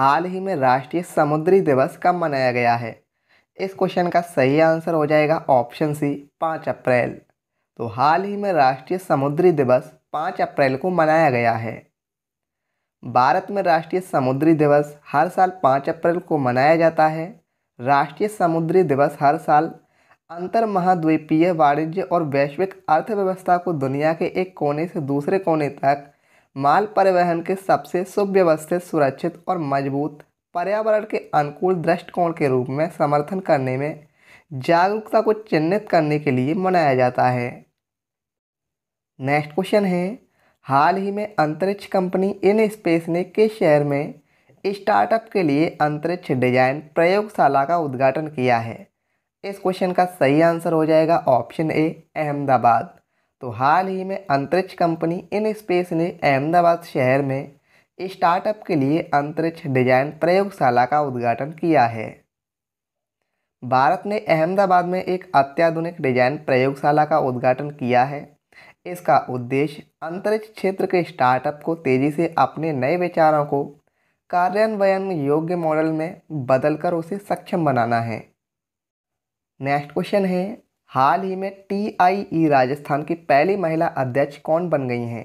हाल ही में राष्ट्रीय समुद्री दिवस कब मनाया गया है इस क्वेश्चन का सही आंसर हो जाएगा ऑप्शन सी पाँच अप्रैल तो हाल ही में राष्ट्रीय समुद्री दिवस पाँच अप्रैल को मनाया गया है भारत में राष्ट्रीय समुद्री दिवस हर साल पाँच अप्रैल को मनाया जाता है राष्ट्रीय समुद्री दिवस हर साल अंतर महाद्वीपीय वाणिज्य और वैश्विक अर्थव्यवस्था को दुनिया के एक कोने से दूसरे कोने तक माल परिवहन के सबसे सुव्यवस्थित सुरक्षित और मजबूत पर्यावरण के अनुकूल दृष्टिकोण के रूप में समर्थन करने में जागरूकता को चिन्हित करने के लिए मनाया जाता है नेक्स्ट क्वेश्चन है हाल ही में अंतरिक्ष कंपनी इन स्पेस ने किस शहर में स्टार्टअप के लिए अंतरिक्ष डिजाइन प्रयोगशाला का उद्घाटन किया है इस क्वेश्चन का सही आंसर हो जाएगा ऑप्शन ए अहमदाबाद तो हाल ही में अंतरिक्ष कंपनी इन स्पेस ने अहमदाबाद शहर में स्टार्टअप के लिए अंतरिक्ष डिजाइन प्रयोगशाला का उद्घाटन किया है भारत ने अहमदाबाद में एक अत्याधुनिक डिजाइन प्रयोगशाला का उद्घाटन किया है इसका उद्देश्य अंतरिक्ष क्षेत्र के स्टार्टअप को तेजी से अपने नए विचारों को कार्यान्वयन योग्य मॉडल में बदलकर उसे सक्षम बनाना है नेक्स्ट क्वेश्चन है हाल ही में ई राजस्थान की पहली महिला अध्यक्ष कौन बन गई हैं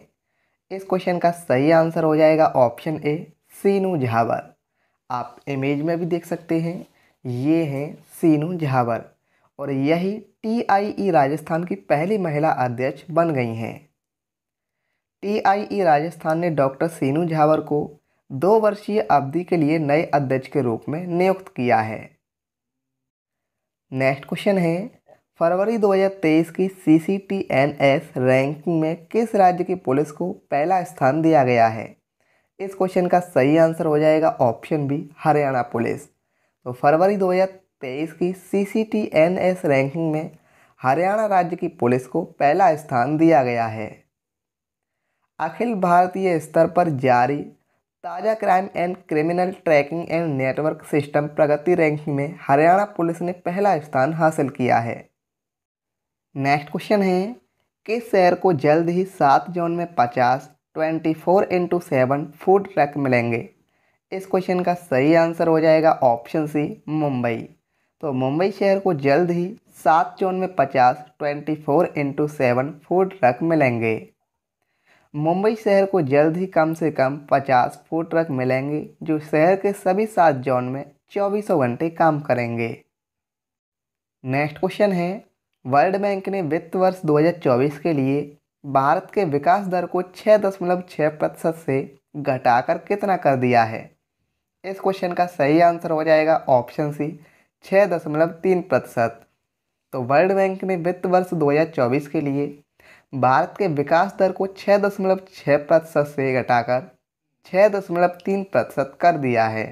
इस क्वेश्चन का सही आंसर हो जाएगा ऑप्शन ए सीनू झावर आप इमेज में भी देख सकते हैं ये हैं सीनू झावर और यही ई राजस्थान की पहली महिला अध्यक्ष बन गई हैं ई राजस्थान ने डॉक्टर सीनू झावर को दो वर्षीय अवधि के लिए नए अध्यक्ष के रूप में नियुक्त किया है नेक्स्ट क्वेश्चन है फरवरी 2023 की C C T N S ranking में किस राज्य की पुलिस को पहला स्थान दिया गया है इस क्वेश्चन का सही आंसर हो जाएगा ऑप्शन बी हरियाणा पुलिस तो फरवरी 2023 की C C T N S ranking में हरियाणा राज्य की पुलिस को पहला स्थान दिया गया है अखिल भारतीय स्तर पर जारी ताज़ा crime and criminal tracking and network system प्रगति रैंकिंग में हरियाणा पुलिस ने पहला स्थान हासिल किया है नेक्स्ट क्वेश्चन है किस शहर को जल्द ही सात जोन में पचास twenty four into seven food track मिलेंगे इस क्वेश्चन का सही आंसर हो जाएगा ऑप्शन सी मुंबई तो मुंबई शहर को जल्द ही सात जोन में पचास twenty four into seven food truck मिलेंगे मुंबई शहर को जल्द ही कम से कम पचास फूड ट्रक मिलेंगे जो शहर के सभी सात जोन में चौबीसों घंटे काम करेंगे नेक्स्ट क्वेश्चन है वर्ल्ड बैंक ने वित्त वर्ष 2024 के लिए भारत के विकास दर को छः दशमलव छः प्रतिशत से घटाकर कितना कर दिया है इस क्वेश्चन का सही आंसर हो जाएगा ऑप्शन सी छः दशमलव तीन प्रतिशत तो वर्ल्ड बैंक ने वित्त वर्ष 2024 के लिए भारत के विकास दर को छः दशमलव छः प्रतिशत से घटाकर छः दशमलव तीन प्रतिशत कर दिया है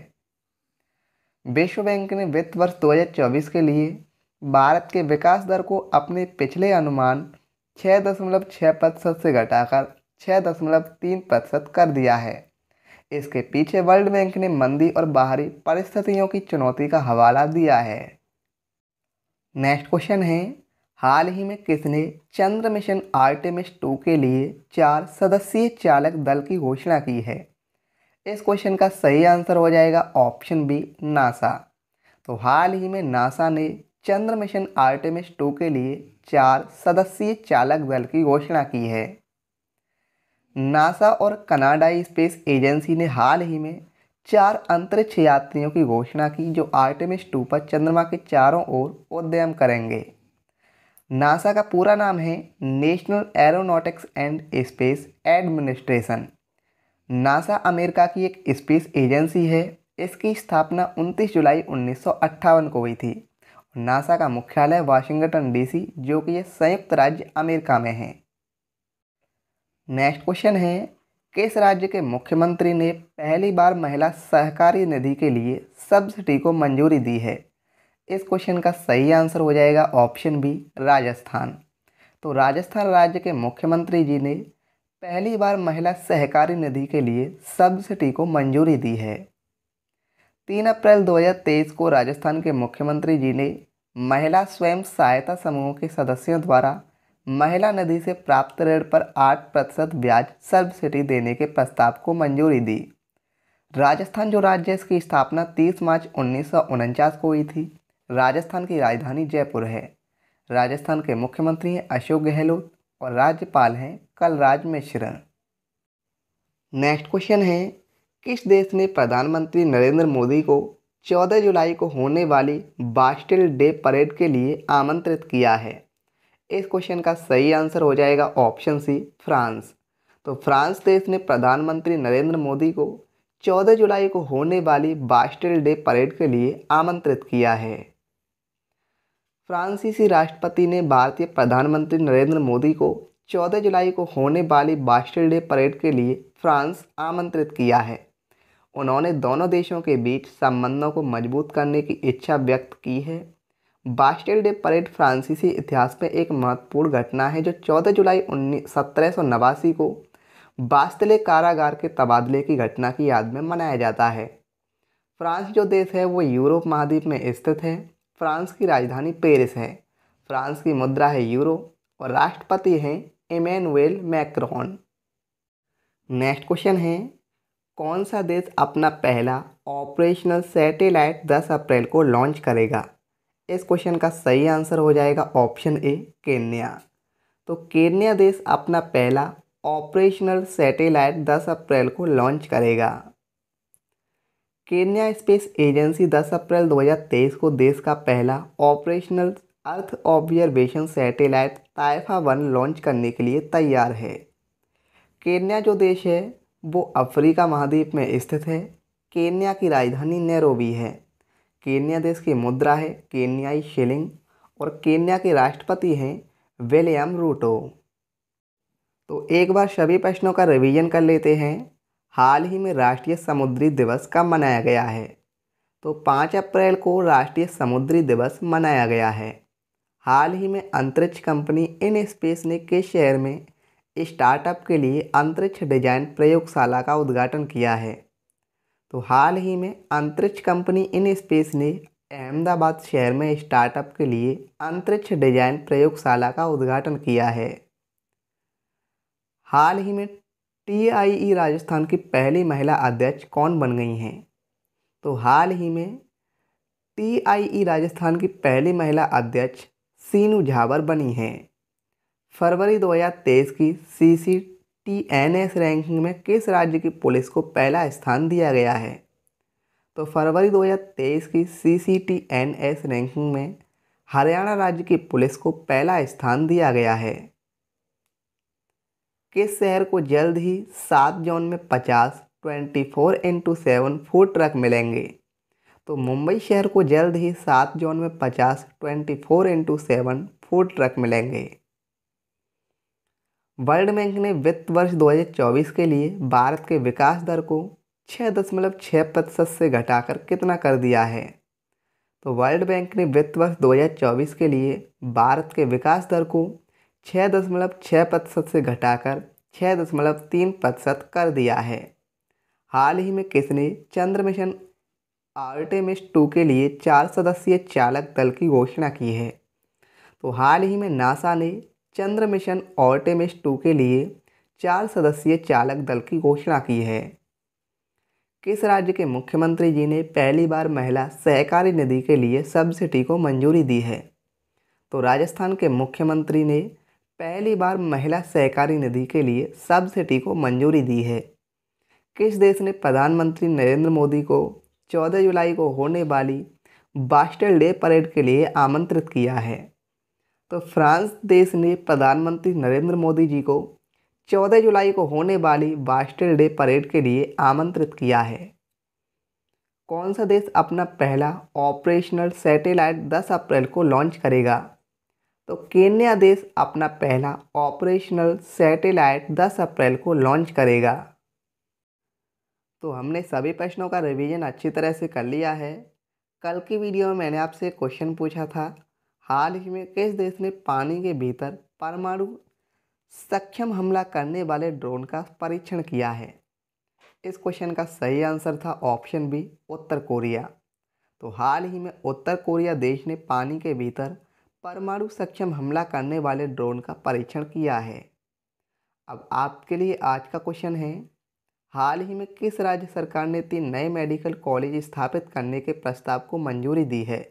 विश्व बैंक ने वित्त वर्ष 2024 के लिए भारत के विकास दर को अपने पिछले अनुमान छः दशमलव छः प्रतिशत से घटाकर छः दशमलव तीन प्रतिशत कर दिया है इसके पीछे वर्ल्ड बैंक ने मंदी और बाहरी परिस्थितियों की चुनौती का हवाला दिया है नेक्स्ट क्वेश्चन है हाल ही में किसने चंद्र मिशन आर्टेमिस टू के लिए चार सदस्यीय चालक दल की घोषणा की है इस क्वेश्चन का सही आंसर हो जाएगा ऑप्शन बी नासा तो हाल ही में नासा ने चंद्र मिशन आर्टेमिस टू के लिए चार सदस्यीय चालक दल की घोषणा की है नासा और कनाडाई स्पेस एजेंसी ने हाल ही में चार अंतरिक्ष यात्रियों की घोषणा की जो आर्टेमिस टू पर चंद्रमा के चारों ओर उद्यम करेंगे नासा का पूरा नाम है national aeronautics and space administration NASA America की एक स्पेस एजेंसी है इसकी स्थापना 29 जुलाई उन्नीस को हुई थी नासा का मुख्यालय वाशिंगटन डीसी जो कि ये संयुक्त राज्य अमेरिका में है नेक्स्ट क्वेश्चन है किस राज्य के मुख्यमंत्री ने पहली बार महिला सहकारी निधि के लिए सब्सिडी को मंजूरी दी है इस क्वेश्चन का सही आंसर हो जाएगा ऑप्शन बी राजस्थान तो राजस्थान राज्य के मुख्यमंत्री जी ने पहली बार महिला सहकारी निधि के लिए सब्सिडी को मंजूरी दी है तीन अप्रैल 2023 को राजस्थान के मुख्यमंत्री जी ने महिला स्वयं सहायता समूहों के सदस्यों द्वारा महिला नदी से प्राप्त ऋण पर आठ प्रतिशत ब्याज सब्सिडी देने के प्रस्ताव को मंजूरी दी राजस्थान जो राज्य है इसकी स्थापना 30 मार्च उन्नीस को हुई थी राजस्थान की राजधानी जयपुर है राजस्थान के मुख्यमंत्री हैं अशोक गहलोत और राज्यपाल हैं कलराज मिश्र नेक्स्ट क्वेश्चन है किस देश ने प्रधानमंत्री नरेंद्र मोदी को 14 जुलाई को होने वाली बास्टिल डे परेड के लिए आमंत्रित किया है इस क्वेश्चन का सही आंसर हो जाएगा ऑप्शन सी फ्रांस तो फ्रांस देश ने प्रधानमंत्री नरेंद्र मोदी को 14 जुलाई को होने वाली बास्टिल डे परेड के लिए आमंत्रित किया है फ्रांसीसी राष्ट्रपति ने भारतीय प्रधानमंत्री नरेंद्र मोदी को 14 जुलाई को होने वाली बास्टिल डे परेड के लिए फ्रांस आमंत्रित किया है उन्होंने दोनों देशों के बीच संबंधों को मजबूत करने की इच्छा व्यक्त की है बास्टिल डे परेड फ्रांसीसी इतिहास में एक महत्वपूर्ण घटना है जो 14 जुलाई उन्नीस सत्रह को बास्तले कारागार के तबादले की घटना की याद में मनाया जाता है फ्रांस जो देश है वो यूरोप महाद्वीप में स्थित है फ्रांस की राजधानी पेरिस है फ्रांस की मुद्रा है यूरो और राष्ट्रपति हैं इमैनुएल मैक्रॉन नेक्स्ट क्वेश्चन है कौन सा देश अपना पहला ऑपरेशनल सैटेलाइट 10 अप्रैल को लॉन्च करेगा इस क्वेश्चन का सही आंसर हो जाएगा ऑप्शन ए केन्या तो केन्या देश अपना पहला ऑपरेशनल सैटेलाइट 10 अप्रैल को लॉन्च करेगा केन्या स्पेस एजेंसी 10 अप्रैल 2023 को देश का पहला operational earth observation satellite Taifa one launch करने के लिए तैयार है केन्या जो देश है वो अफ्रीका महाद्वीप में स्थित है केन्या की राजधानी नेरोबी है केन्या देश की मुद्रा है केन्याई शिलिंग और केन्या के राष्ट्रपति हैं विलियम रूटो तो एक बार सभी प्रश्नों का रिवीजन कर लेते हैं हाल ही में राष्ट्रीय समुद्री दिवस कब मनाया गया है तो पाँच अप्रैल को राष्ट्रीय समुद्री दिवस मनाया गया है हाल ही में अंतरिक्ष कंपनी इन स्पेस ने किस शहर में स्टार्टअप के लिए अंतरिक्ष डिजाइन प्रयोगशाला का उद्घाटन किया है तो हाल ही में अंतरिक्ष कंपनी इन स्पेस ने अहमदाबाद शहर में स्टार्टअप के लिए अंतरिक्ष डिजाइन प्रयोगशाला का उद्घाटन किया है हाल ही में टीआईई राजस्थान की पहली महिला अध्यक्ष कौन बन गई हैं तो हाल ही में टीआईई राजस्थान की पहली महिला अध्यक्ष सीनू झावर बनी हैं फरवरी 2023 की C C T N S ranking में किस राज्य की पुलिस को पहला स्थान दिया गया है तो फरवरी 2023 की C C T N S ranking में हरियाणा राज्य की पुलिस को पहला स्थान दिया गया है किस शहर को जल्द ही सात जोन में पचास twenty four into seven food truck मिलेंगे तो मुंबई शहर को जल्द ही सात जोन में पचास twenty four into seven food truck मिलेंगे वर्ल्ड बैंक ने वित्त वर्ष 2024 के लिए भारत के विकास दर को छः दशमलव छः प्रतिशत से घटाकर कितना कर दिया है तो वर्ल्ड बैंक ने वित्त वर्ष 2024 के लिए भारत के विकास दर को छः दशमलव छः प्रतिशत से घटाकर छः दशमलव तीन प्रतिशत कर दिया है हाल ही में किसने चंद्र मिशन आर्टेमिस टू के लिए चार सदस्यीय चालक दल की घोषणा की है तो हाल ही में नासा ने चंद्र मिशन और टेमिस टू के लिए चार सदस्यीय चालक दल की घोषणा की है किस राज्य के मुख्यमंत्री जी ने पहली बार महिला सहकारी निधि के लिए सब्सिडी को मंजूरी दी है तो राजस्थान के मुख्यमंत्री ने पहली बार महिला सहकारी निधि के लिए सब्सिडी को मंजूरी दी है किस देश ने प्रधानमंत्री नरेंद्र मोदी को 14 जुलाई को होने वाली बास्टल डे परेड के लिए आमंत्रित किया है तो फ्रांस देश ने प्रधानमंत्री नरेंद्र मोदी जी को 14 जुलाई को होने वाली बास्टर डे परेड के लिए आमंत्रित किया है कौन सा देश अपना पहला ऑपरेशनल सैटेलाइट 10 अप्रैल को लॉन्च करेगा तो केन्या देश अपना पहला ऑपरेशनल सैटेलाइट 10 अप्रैल को लॉन्च करेगा तो हमने सभी प्रश्नों का रिवीजन अच्छी तरह से कर लिया है कल की वीडियो में मैंने आपसे क्वेश्चन पूछा था हाल ही में किस देश ने पानी के भीतर परमाणु सक्षम हमला करने वाले ड्रोन का परीक्षण किया है इस क्वेश्चन का सही आंसर था ऑप्शन बी उत्तर कोरिया तो हाल ही में उत्तर कोरिया देश ने पानी के भीतर परमाणु सक्षम हमला करने वाले ड्रोन का परीक्षण किया है अब आपके लिए आज का क्वेश्चन है हाल ही में किस राज्य सरकार ने तीन नए मेडिकल कॉलेज स्थापित करने के प्रस्ताव को मंजूरी दी है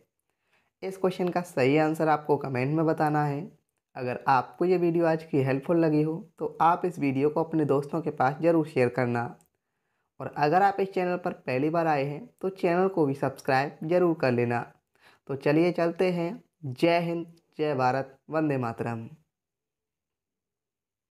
इस क्वेश्चन का सही आंसर आपको कमेंट में बताना है अगर आपको ये वीडियो आज की हेल्पफुल लगी हो तो आप इस वीडियो को अपने दोस्तों के पास ज़रूर शेयर करना और अगर आप इस चैनल पर पहली बार आए हैं तो चैनल को भी सब्सक्राइब ज़रूर कर लेना तो चलिए चलते हैं जय हिंद जय भारत वंदे मातरम